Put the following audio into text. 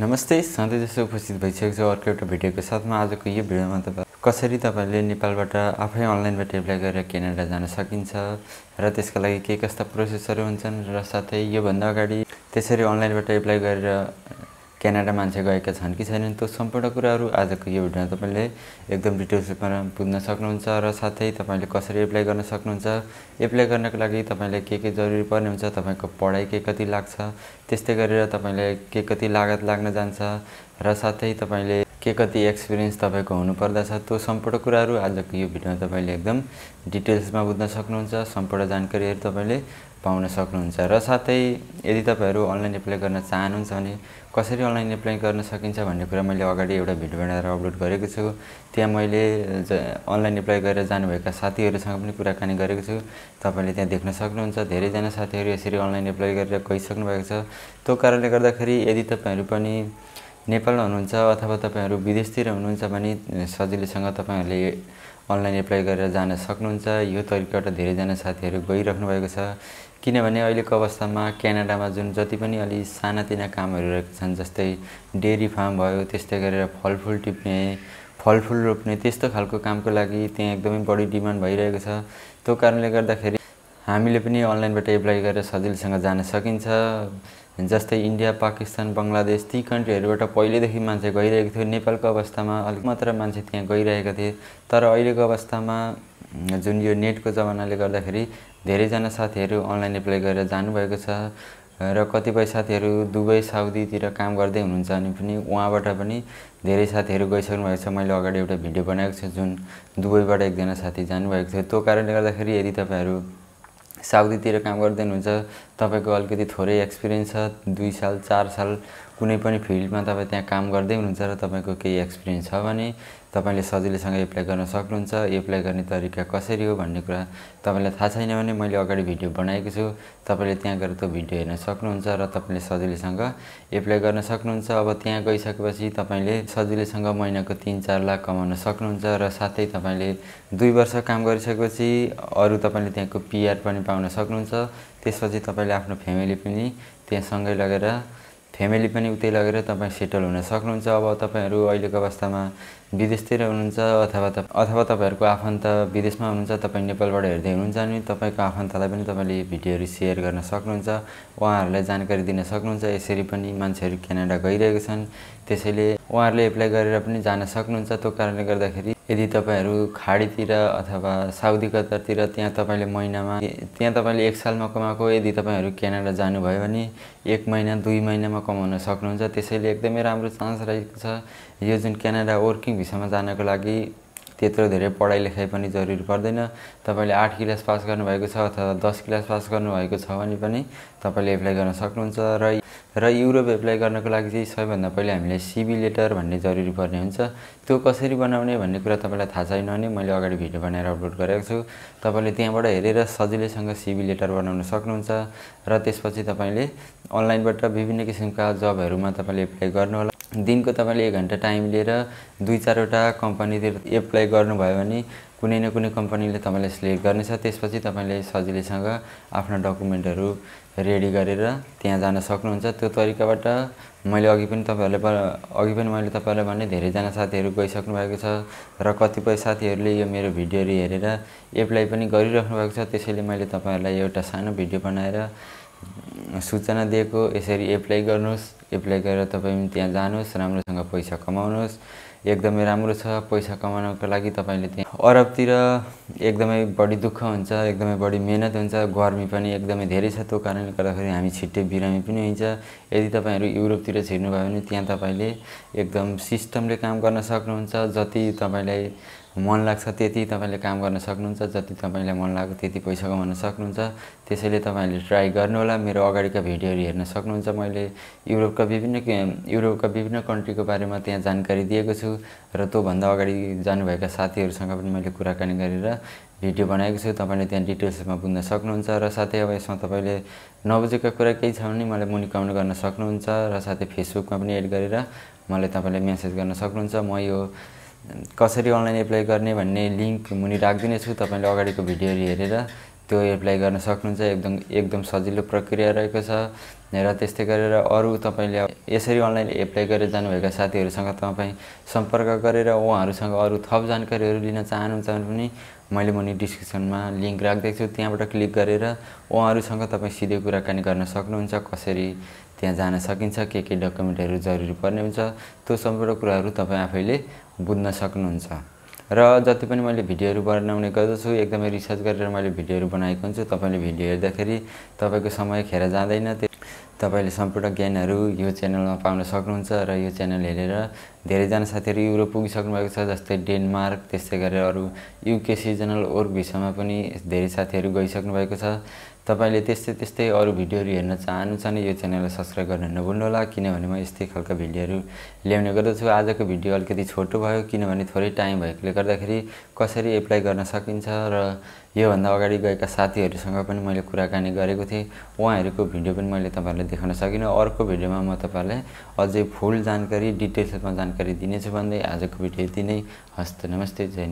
नमस्ते सधैँ जस्तो उपस्थित भइसकेको छ अर्को एउटा भिडियोको साथमा आजको यो भिडियोमा तपाईँ कसरी तपाईँले नेपालबाट आफै अनलाइनबाट एप्लाई गरेर क्यानाडा जान सकिन्छ र त्यसका लागि के कस्ता प्रोसेसहरू हुन्छन् र साथै योभन्दा अगाडि त्यसरी अनलाइनबाट एप्लाई गरेर क्यानाडा मान्छे गएका छन् कि छैनन् त्यो सम्पूर्ण कुराहरू आजको यो भिडियोमा तपाईँले एकदम डिटेल्स रूपमा बुझ्न सक्नुहुन्छ र साथै तपाईँले कसरी एप्लाई गर्न सक्नुहुन्छ एप्लाई गर्नको लागि तपाईँले के के जरुरी पर्ने हुन्छ तपाईँको पढाइ के कति लाग्छ त्यस्तै गरेर तपाईँले के कति लागत लाग्न जान्छ र साथै तपाईँले के कति एक्सपिरियन्स तपाईँको हुनुपर्दछ त्यो सम्पूर्ण कुराहरू आजको यो भिडियोमा तपाईँले एकदम डिटेल्समा बुझ्न सक्नुहुन्छ सम्पूर्ण जानकारीहरू तपाईँले पाउन सक्नुहुन्छ र साथै यदि तपाईँहरू अनलाइन एप्लाई गर्न चाहनुहुन्छ भने कसरी अनलाइन एप्लाई गर्न सकिन्छ भन्ने कुरा मैले अगाडि एउटा भिडियो बनाएर अपलोड गरेको छु त्यहाँ मैले अनलाइन एप्लाई गरेर जानुभएका साथीहरूसँग पनि कुराकानी गरेको छु तपाईँले त्यहाँ देख्न सक्नुहुन्छ धेरैजना साथीहरू यसरी अनलाइन एप्लाई गरेर गइसक्नु भएको छ त्यो कारणले गर्दाखेरि यदि तपाईँहरू पनि नेपालमा हुनुहुन्छ अथवा तपाईँहरू विदेशतिर हुनुहुन्छ भने सजिलैसँग तपाईँहरूले अनलाइन एप्लाई गरेर जान सक्नुहुन्छ यो तरिकाबाट धेरैजना साथीहरू गइराख्नु भएको छ किनभने अहिलेको अवस्थामा क्यानाडामा जुन जति पनि अलि सानातिना कामहरू रहेका छन् जस्तै डेरी फार्म भयो त्यस्तै गरेर फलफुल टिप्ने फलफुल रोप्ने त्यस्तो खालको कामको लागि त्यहाँ एकदमै बढी डिमान्ड भइरहेको छ त्यो कारणले गर्दाखेरि हामीले पनि अनलाइनबाट एप्लाई गरेर सजिलैसँग जान सकिन्छ जस्तै इन्डिया पाकिस्तान बङ्गलादेश ती कन्ट्रीहरूबाट पहिल्यैदेखि मान्छे गइरहेको थियो नेपालको अवस्थामा अलिक मात्र मान्छे त्यहाँ गइरहेका थिए तर अहिलेको अवस्थामा जुन यो नेटको जमानाले गर्दाखेरि धेरैजना साथीहरू अनलाइन एप्लाई गरेर जानुभएको छ र कतिपय साथीहरू दुबई साउदीतिर काम गर्दै हुनुहुन्छ अनि पनि उहाँबाट पनि धेरै साथीहरू गइसक्नु भएको छ मैले अगाडि एउटा भिडियो बनाएको छु जुन दुबईबाट एकजना साथी जानुभएको थियो त्यो कारणले गर्दाखेरि यदि तपाईँहरू साउदीतिर काम गर्दै हुनुहुन्छ तपाईँको अलिकति थोरै एक्सपिरियन्स छ दुई साल चार साल कुनै पनि फिल्डमा तपाईँ त्यहाँ काम गर्दै हुनुहुन्छ र तपाईँको केही एक्सपिरियन्स छ भने तपाईँले सजिलैसँग एप्लाई गर्न सक्नुहुन्छ एप्लाई गर्ने तरिका कसरी हो भन्ने कुरा तपाईँलाई थाहा छैन भने मैले अगाडि भिडियो बनाएको छु तपाईँले त्यहाँ गएर त्यो भिडियो हेर्न सक्नुहुन्छ र तपाईँले सजिलैसँग एप्लाई गर्न सक्नुहुन्छ अब त्यहाँ गइसकेपछि तपाईँले सजिलैसँग महिनाको तिन चार लाख कमाउन सक्नुहुन्छ र साथै तपाईँले दुई वर्ष काम गरिसकेपछि अरू तपाईँले त्यहाँको पिआर पनि पाउन सक्नुहुन्छ त्यसपछि तपाईँले आफ्नो फ्यामिली पनि त्यहाँसँगै लगेर फ्यामिली पनि उतै लगेर तपाईँ सेटल हुन सक्नुहुन्छ अब तपाईँहरू अहिलेको अवस्थामा विदेशतिर हुनुहुन्छ अथवा त अथवा तपाईँहरूको आफन्त विदेशमा हुनुहुन्छ तपाईँ नेपालबाट हेर्दै हुनुहुन्छ अनि तपाईँको आफन्तलाई पनि तपाईँले भिडियोहरू सेयर गर्न सक्नुहुन्छ उहाँहरूलाई जानकारी दिन सक्नुहुन्छ यसरी पनि मान्छेहरू क्यानाडा गइरहेका छन् त्यसैले उहाँहरूले एप्लाई गरेर पनि जान सक्नुहुन्छ त्यो कारणले गर्दाखेरि यदि तपाईँहरू खाडीतिर अथवा साउदी कतारतिर त्यहाँ तपाईँले महिनामा त्यहाँ तपाईँले एक सालमा कमाएको यदि तपाईँहरू क्यानाडा जानुभयो भने एक महिना दुई महिनामा कमाउन सक्नुहुन्छ त्यसैले एकदमै राम्रो चान्स रहेको छ यो जुन क्यानाडा वर्किङ भिसामा जानको लागि त्यत्रो धेरै पढाइ लेखाइ पनि जरुरी पर्दैन तपाईँले आठ क्लास पास गर्नुभएको छ अथवा दस क्लास पास गर्नुभएको छ भने पनि तपाईँले एप्लाई गर्न सक्नुहुन्छ र र युरोप एप्लाई गर्नको लागि चाहिँ सबैभन्दा पहिले हामीले सिबी लेटर भन्ने जरुरी पर्ने हुन्छ त्यो कसरी बनाउने भन्ने कुरा तपाईँलाई थाहा छैन भने मैले अगाडि भिडियो बनाएर अपलोड गरेको छु तपाईँले त्यहाँबाट हेरेर सजिलैसँग सिबी लेटर बनाउन सक्नुहुन्छ र त्यसपछि तपाईँले अनलाइनबाट विभिन्न किसिमका जबहरूमा तपाईँले एप्लाई गर्नुहोला दिनको तपाईँले एक घन्टा टाइम लिएर दुई चारवटा कम्पनीतिर एप्लाई गर्नुभयो भने कुनै न कुनै कम्पनीले तपाईँलाई सिलेक्ट गर्नेछ त्यसपछि तपाईँले सजिलैसँग आफ्ना डकुमेन्टहरू रेडी गरेर त्यहाँ जान सक्नुहुन्छ त्यो तरिकाबाट मैले अघि पनि तपाईँहरूलाई अघि पनि मैले तपाईँलाई भने धेरैजना साथीहरू गइसक्नु भएको छ र कतिपय साथीहरूले यो मेरो भिडियोहरू हेरेर एप्लाई पनि गरिराख्नु भएको छ त्यसैले मैले तपाईँहरूलाई एउटा सानो भिडियो बनाएर सूचना दिएको यसरी एप्लाई गर्नुहोस् एप्लाई गरेर तपाईँ त्यहाँ जानुहोस् राम्रोसँग पैसा कमाउनुहोस् एकदमै राम्रो छ पैसा कमाउनको लागि तपाईँले त्यहाँ अरबतिर एकदमै बढी दुःख हुन्छ एकदमै बढी मिहिनेत हुन्छ गर्मी पनि एकदमै धेरै छ त्यो कारणले गर्दाखेरि हामी छिट्टै बिरामी पनि हुन्छ यदि तपाईँहरू युरोपतिर छिर्नुभयो भने त्यहाँ तपाईँले एकदम सिस्टमले काम गर्न सक्नुहुन्छ जति तपाईँलाई मन लाग्छ त्यति तपाईँले काम गर्न सक्नुहुन्छ जति तपाईँलाई मन लाग्यो त्यति पैसा कमाउन सक्नुहुन्छ त्यसैले तपाईँहरूले ट्राई गर्नुहोला मेरो अगाडिका भिडियोहरू हेर्न सक्नुहुन्छ मैले युरोपका विभिन्न युरोपका विभिन्न कन्ट्रीको बारेमा त्यहाँ जानकारी दिएको छु र त्योभन्दा अगाडि जानुभएका साथीहरूसँग पनि मैले कुराकानी गरेर भिडियो बनाएको छु तपाईँले त्यहाँ डिटेल्समा बुझ्न सक्नुहुन्छ र साथै अब यसमा तपाईँले नबुझेका कुरा केही छ भने मलाई मुनि कमेन्ट गर्न सक्नुहुन्छ र साथै फेसबुकमा पनि एड गरेर मलाई तपाईँले मेसेज गर्न सक्नुहुन्छ म यो कसरी अनलाइन एप्लाई गर्ने भन्ने लिङ्क मुनि राखिदिनेछु तपाईँले अगाडिको भिडियोहरू हेरेर त्यो एप्लाई गर्न सक्नुहुन्छ एकदम एकदम सजिलो प्रक्रिया रहेको छ र त्यस्तै गरेर अरू तपाईँले यसरी अनलाइन एप्लाई गरेर जानुभएका साथीहरूसँग तपाईँ सम्पर्क गरेर उहाँहरूसँग अरू थप जानकारीहरू लिन चाहनुहुन्छ भने पनि मैले मुनि डिस्क्रिप्सनमा लिङ्क राखिदिएको छु त्यहाँबाट क्लिक गरेर उहाँहरूसँग तपाईँ सिधै कुराकानी गर्न सक्नुहुन्छ कसरी त्यहाँ जान सकिन्छ के के डकुमेन्टहरू जरुरी पर्ने हुन्छ त्यो सम्पूर्ण कुराहरू तपाईँ आफैले बुझ्न सक्नुहुन्छ र जति पनि मैले भिडियोहरू बनाउने गर्दछु एकदमै रिसर्च गरेर मैले भिडियोहरू बनाएको हुन्छु तपाईँले भिडियो हेर्दाखेरि तपाईँको समय खेर जाँदैन त्यो तपाईँले सम्पूर्ण ज्ञानहरू यो च्यानलमा पाउन सक्नुहुन्छ र यो च्यानल हेरेर धेरैजना साथीहरू युरोप पुगिसक्नु भएको छ जस्तै डेनमार्क त्यस्तै गरेर अरू युके सिजनल वर्क भिसामा पनि धेरै साथीहरू गइसक्नु भएको छ तपाईँले त्यस्तै त्यस्तै अरू भिडियोहरू हेर्न चाहनु छ भने यो च्यानललाई सब्सक्राइब गर्न नभुल्नु होला किनभने म यस्तै खालको भिडियोहरू ल्याउने गर्दछु आजको भिडियो अलिकति छोटो भयो किनभने थोरै टाइम भएकोले गर्दाखेरि कसरी एप्लाई गर्न सकिन्छ र योभन्दा अगाडि गएका साथीहरूसँग पनि मैले कुराकानी गरेको थिएँ उहाँहरूको भिडियो पनि मैले तपाईँहरूलाई देखाउन सकिनँ अर्को भिडियोमा म तपाईँहरूलाई अझै फुल जानकारी डिटेल्समा जानकारी दिनेछु भन्दै आजको भिडियो यति नै हस्त नमस्ते जय